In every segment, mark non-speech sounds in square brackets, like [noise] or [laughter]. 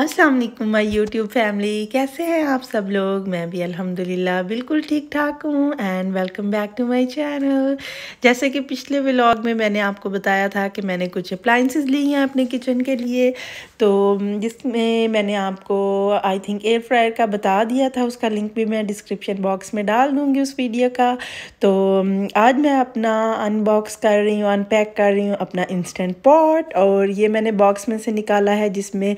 अस्सलाम वालेकुम my YouTube family कैसे हैं आप सब लोग मैं भी अल्हम्दुलिल्लाह बिल्कुल ठीक ठाक हूँ and welcome back to my channel जैसे कि पिछले व्लॉग में मैंने आपको बताया था कि मैंने कुछ अप्लाइंसेस ली हैं अपने किचन के लिए तो जिसमें मैंने आपको आई थिंक एयर फ्रायर का बता दिया था उसका लिंक भी मैं डिस्क्रिप्शन बॉक्स में डाल दूँगी उस वीडियो का तो आज मैं अपना अनबॉक्स कर रही हूँ अनपैक कर रही हूँ अपना इंस्टेंट पॉट और ये मैंने बॉक्स में से निकाला है जिसमें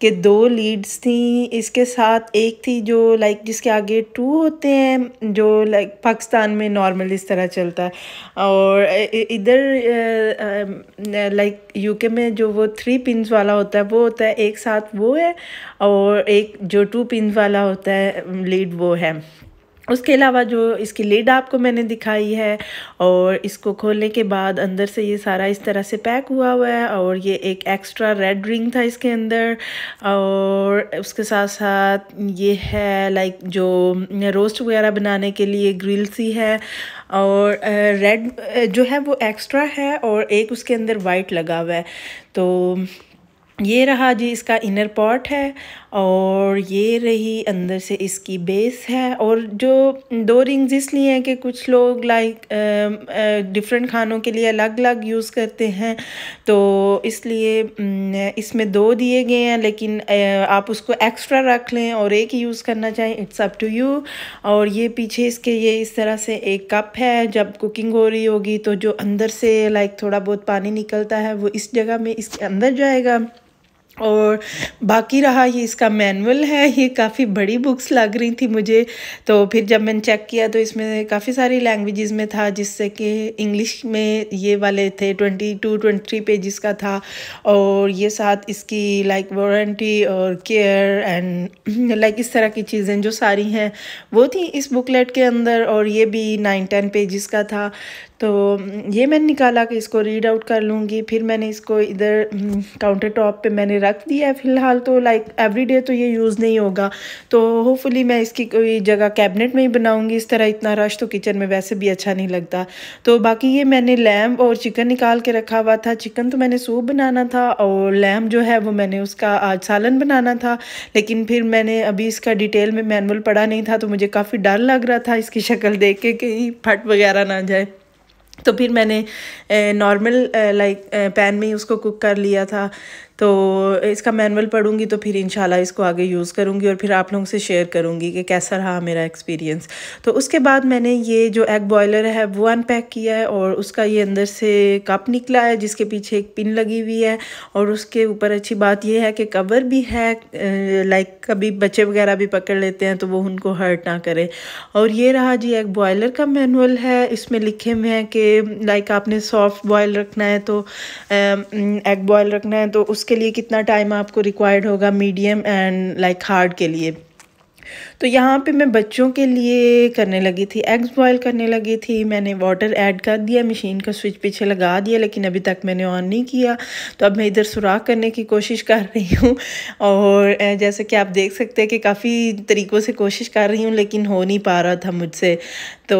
कि दो लीड्स थी इसके साथ एक थी जो लाइक जिसके आगे टू होते हैं जो लाइक पाकिस्तान में नॉर्मल इस तरह चलता है और इधर लाइक यूके में जो वो थ्री पिंस वाला होता है वो होता है एक साथ वो है और एक जो टू पिंस वाला होता है लीड वो है उसके अलावा जो इसकी लेड आपको मैंने दिखाई है और इसको खोलने के बाद अंदर से ये सारा इस तरह से पैक हुआ हुआ है और ये एक एक्स्ट्रा रेड रिंग था इसके अंदर और उसके साथ साथ ये है लाइक जो रोस्ट वगैरह बनाने के लिए ग्रिल सी है और रेड जो है वो एक्स्ट्रा है और एक उसके अंदर वाइट लगा हुआ है तो ये रहा जी इसका इनर पॉट है और ये रही अंदर से इसकी बेस है और जो दो रिंग्स इसलिए हैं कि कुछ लोग लाइक डिफरेंट खानों के लिए अलग अलग यूज़ करते हैं तो इसलिए इसमें दो दिए गए हैं लेकिन आप उसको एक्स्ट्रा रख लें और एक ही यूज़ करना चाहें इट्स अप टू यू और ये पीछे इसके ये इस तरह से एक कप है जब कुकिंग हो रही होगी तो जो अंदर से लाइक थोड़ा बहुत पानी निकलता है वो इस जगह में इसके अंदर जाएगा और बाकी रहा ये इसका मैनुअल है ये काफ़ी बड़ी बुक्स लग रही थी मुझे तो फिर जब मैंने चेक किया तो इसमें काफ़ी सारी लैंग्वेजेस में था जिससे कि इंग्लिश में ये वाले थे twenty two twenty three pages का था और ये साथ इसकी लाइक वारंटी और केयर एंड लाइक इस तरह की चीज़ें जो सारी हैं वो थी इस बुकलेट के अंदर और ये भी नाइन टेन पेजेस का था तो हम्म, ये मैंने निकाला कि इसको रीड आउट कर लूँगी फिर मैंने इसको इधर काउंटर टॉप पर मैंने रख दिया फ़िलहाल तो लाइक एवरी डे तो ये यूज़ नहीं होगा तो होपफुली मैं इसकी कोई जगह कैबिनेट में ही बनाऊँगी इस तरह इतना रश तो किचन में वैसे भी अच्छा नहीं लगता तो बाकी ये मैंने लैम्ब और चिकन निकाल के रखा हुआ था चिकन तो मैंने सूप बनाना था और लैम्ब जो है वो मैंने उसका आज सालन बनाना था लेकिन फिर मैंने अभी इसका डिटेल में मैनुअल पढ़ा नहीं था तो मुझे काफ़ी डर लग रहा था इसकी शक्ल देख के कहीं फट वगैरह ना जाए तो फिर मैंने नॉर्मल लाइक पैन में ही उसको कुक कर लिया था तो इसका मैनुअल पढ़ूंगी तो फिर इंशाल्लाह इसको आगे यूज़ करूँगी और फिर आप लोगों से शेयर करूँगी कि कैसा रहा मेरा एक्सपीरियंस तो उसके बाद मैंने ये जो एग बॉयलर है वो अनपैक किया है और उसका ये अंदर से कप निकला है जिसके पीछे एक पिन लगी हुई है और उसके ऊपर अच्छी बात यह है कि कवर भी है लाइक कभी बच्चे वगैरह भी पकड़ लेते हैं तो वो उनको हर्ट ना करें और ये रहा जी एग बॉयलर का मैनुअल है इसमें लिखे हुए हैं कि लाइक आपने सॉफ्ट बॉयल रखना है तो एग बॉयल रखना है तो उस उसके लिए कितना टाइम आपको रिक्वायर्ड होगा मीडियम एंड लाइक हार्ड के लिए तो यहाँ पे मैं बच्चों के लिए करने लगी थी एग्स बॉयल करने लगी थी मैंने वाटर ऐड कर दिया मशीन का स्विच पीछे लगा दिया लेकिन अभी तक मैंने ऑन नहीं किया तो अब मैं इधर सुराख करने की कोशिश कर रही हूँ और जैसे कि आप देख सकते हैं कि काफ़ी तरीक़ों से कोशिश कर रही हूँ लेकिन हो नहीं पा रहा था मुझसे तो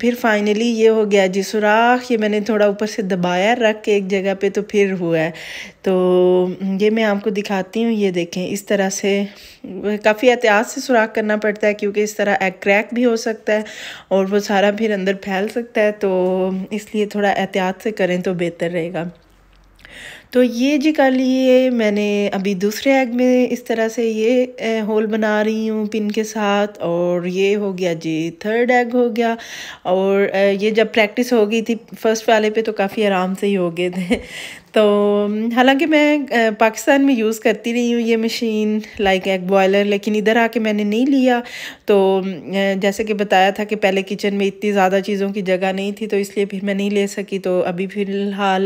फिर फाइनली ये हो गया जी सुराख ये मैंने थोड़ा ऊपर से दबाया रख के एक जगह पर तो फिर हुआ है तो ये मैं आपको दिखाती हूँ ये देखें इस तरह से काफ़ी एहतियात से सुराख करना पड़ता है क्योंकि इस तरह एग क्रैक भी हो सकता है और वो सारा फिर अंदर फैल सकता है तो इसलिए थोड़ा एहतियात से करें तो बेहतर रहेगा तो ये जी कर लिए मैंने अभी दूसरे एग में इस तरह से ये होल बना रही हूँ पिन के साथ और ये हो गया जी थर्ड एग हो गया और ये जब प्रैक्टिस हो गई थी फर्स्ट वाले पे तो काफ़ी आराम से ही हो गए थे [laughs] तो हालांकि मैं पाकिस्तान में यूज़ करती रही हूँ ये मशीन लाइक एग बॉयलर लेकिन इधर आके मैंने नहीं लिया तो जैसे कि बताया था कि पहले किचन में इतनी ज़्यादा चीज़ों की जगह नहीं थी तो इसलिए फिर मैं नहीं ले सकी तो अभी फ़िलहाल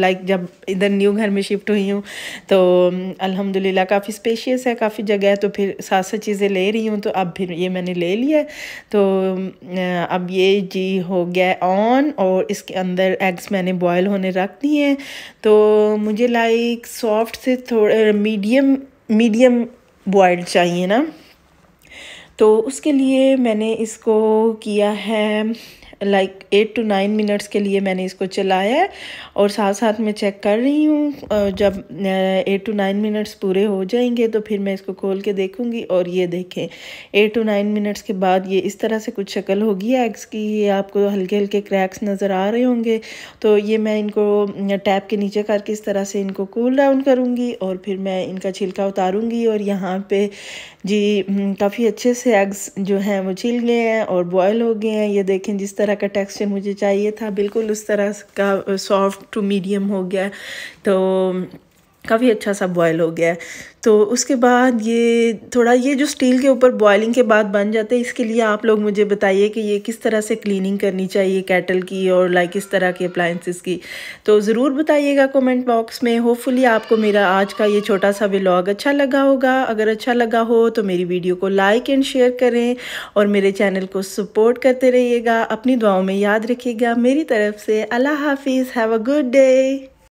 लाइक जब इधर न्यू घर में शिफ्ट हुई हूँ तो अल्हम्दुलिल्लाह काफ़ी स्पेशियस है काफ़ी जगह है तो फिर सात सात चीज़ें ले रही हूँ तो अब फिर ये मैंने ले लिया है तो अब ये जी हो गया ऑन और इसके अंदर एग्स मैंने बॉयल होने रख दिए हैं तो मुझे लाइक सॉफ्ट से थोड़ा मीडियम मीडियम बॉयल्ड चाहिए ना तो उसके लिए मैंने इसको किया है like eight two nine minutes के लिए मैंने इसको चलाया है और साथ साथ मैं चेक कर रही हूँ जब एट टू नाइन मिनट्स पूरे हो जाएंगे तो फिर मैं इसको खोल के देखूँगी और ये देखें एट टू नाइन मिनट्स के बाद ये इस तरह से कुछ शक्ल होगी एग्स की ये आपको हल्के हल्के क्रैक्स नज़र आ रहे होंगे तो ये मैं इनको टैप के नीचे करके इस तरह से इनको कूल डाउन करूँगी और फिर मैं इनका छिलका उतारूँगी और यहाँ पर जी काफ़ी अच्छे से एग्स जो हैं वो छिल गए हैं और बॉयल हो गए हैं ये देखें जिस तरह तरह का टेक्सचर मुझे चाहिए था बिल्कुल उस तरह का सॉफ्ट टू मीडियम हो गया तो काफ़ी अच्छा सा बॉयल हो गया है तो उसके बाद ये थोड़ा ये जो स्टील के ऊपर बॉयलिंग के बाद बन जाते हैं इसके लिए आप लोग मुझे बताइए कि ये किस तरह से क्लीनिंग करनी चाहिए कैटल की और लाइक इस तरह के अप्लाइंसिस की तो ज़रूर बताइएगा कमेंट बॉक्स में होपफुली आपको मेरा आज का ये छोटा सा व्लॉग अच्छा लगा होगा अगर अच्छा लगा हो तो मेरी वीडियो को लाइक एंड शेयर करें और मेरे चैनल को सपोर्ट करते रहिएगा अपनी दुआओं में याद रखिएगा मेरी तरफ से अल्लाह हाफिज़ हैव अ गुड डे